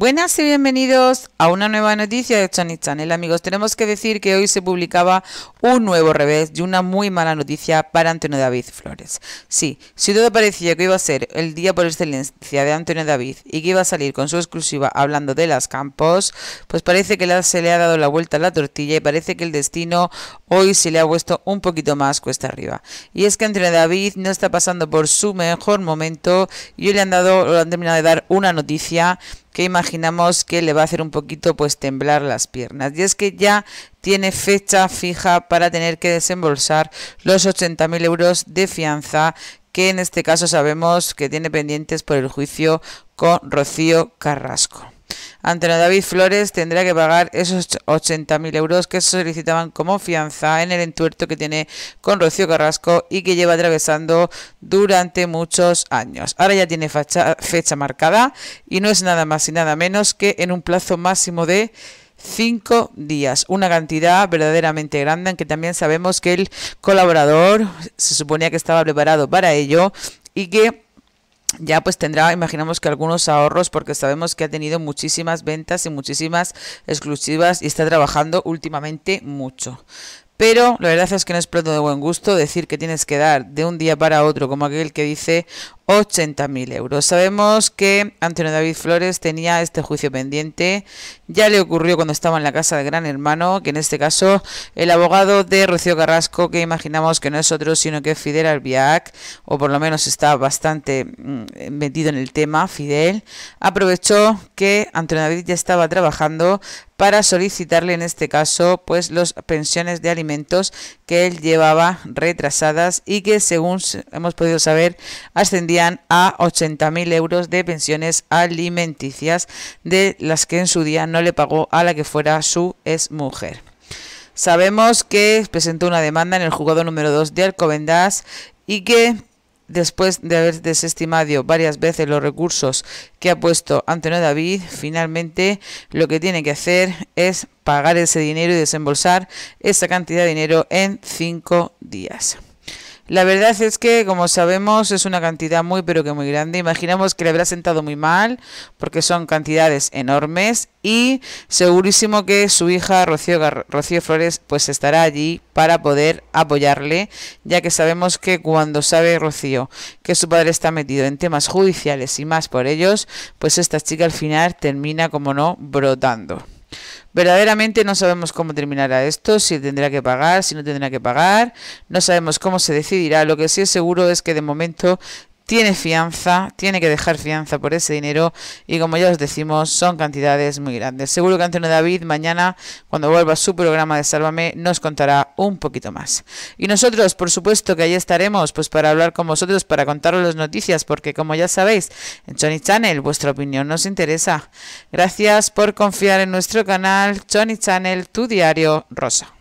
Buenas y bienvenidos a una nueva noticia de Chani Channel. Amigos, tenemos que decir que hoy se publicaba un nuevo revés y una muy mala noticia para Antonio David Flores. Sí, si todo parecía que iba a ser el día por excelencia de Antonio David y que iba a salir con su exclusiva hablando de las campos, pues parece que se le ha dado la vuelta a la tortilla y parece que el destino hoy se le ha puesto un poquito más cuesta arriba. Y es que entre David no está pasando por su mejor momento y hoy le han dado, le han terminado de dar una noticia que imaginamos que le va a hacer un poquito pues temblar las piernas. Y es que ya tiene fecha fija para tener que desembolsar los 80.000 euros de fianza que en este caso sabemos que tiene pendientes por el juicio con Rocío Carrasco. Antonio David Flores tendrá que pagar esos 80.000 euros que solicitaban como fianza en el entuerto que tiene con Rocío Carrasco y que lleva atravesando durante muchos años. Ahora ya tiene fecha, marcada y no es nada más y nada menos que en un plazo máximo de cinco días, una cantidad verdaderamente grande, que también sabemos que el colaborador se suponía que estaba preparado para ello y que ya pues tendrá, imaginamos que algunos ahorros porque sabemos que ha tenido muchísimas ventas y muchísimas exclusivas y está trabajando últimamente mucho. Pero la verdad es que no es plato de buen gusto decir que tienes que dar de un día para otro, como aquel que dice, 80.000 euros. Sabemos que Antonio David Flores tenía este juicio pendiente. Ya le ocurrió cuando estaba en la casa de Gran Hermano, que en este caso el abogado de Rocío Carrasco, que imaginamos que no es otro, sino que es Fidel Albiac, o por lo menos está bastante mm, metido en el tema, Fidel, aprovechó que Antonio David ya estaba trabajando para solicitarle en este caso pues las pensiones de alimentos que él llevaba retrasadas y que según hemos podido saber ascendían a 80.000 euros de pensiones alimenticias, de las que en su día no le pagó a la que fuera su ex mujer. Sabemos que presentó una demanda en el juzgado número 2 de Alcobendas y que después de haber desestimado varias veces los recursos que ha puesto Antonio David, finalmente lo que tiene que hacer es pagar ese dinero y desembolsar esa cantidad de dinero en cinco días. La verdad es que, como sabemos, es una cantidad muy, pero que muy grande. Imaginamos que le habrá sentado muy mal, porque son cantidades enormes. Y segurísimo que su hija, Rocío, Flores, pues estará allí para poder apoyarle, ya que sabemos que cuando sabe Rocío que su padre está metido en temas judiciales y más por ellos, pues esta chica al final termina, como no, brotando. Verdaderamente no sabemos cómo terminará esto, si tendrá que pagar, si no tendrá que pagar, no sabemos cómo se decidirá. Lo que sí es seguro es que de momento tiene fianza, tiene que dejar fianza por ese dinero y como ya os decimos, son cantidades muy grandes. Seguro que Antonio David mañana, cuando vuelva a su programa de Sálvame, nos contará un poquito más. Y nosotros, por supuesto que ahí estaremos, pues para hablar con vosotros, para contaros las noticias, porque como ya sabéis, en Chony Channel vuestra opinión nos interesa. Gracias por confiar en nuestro canal Johnny Channel, tu diario rosa.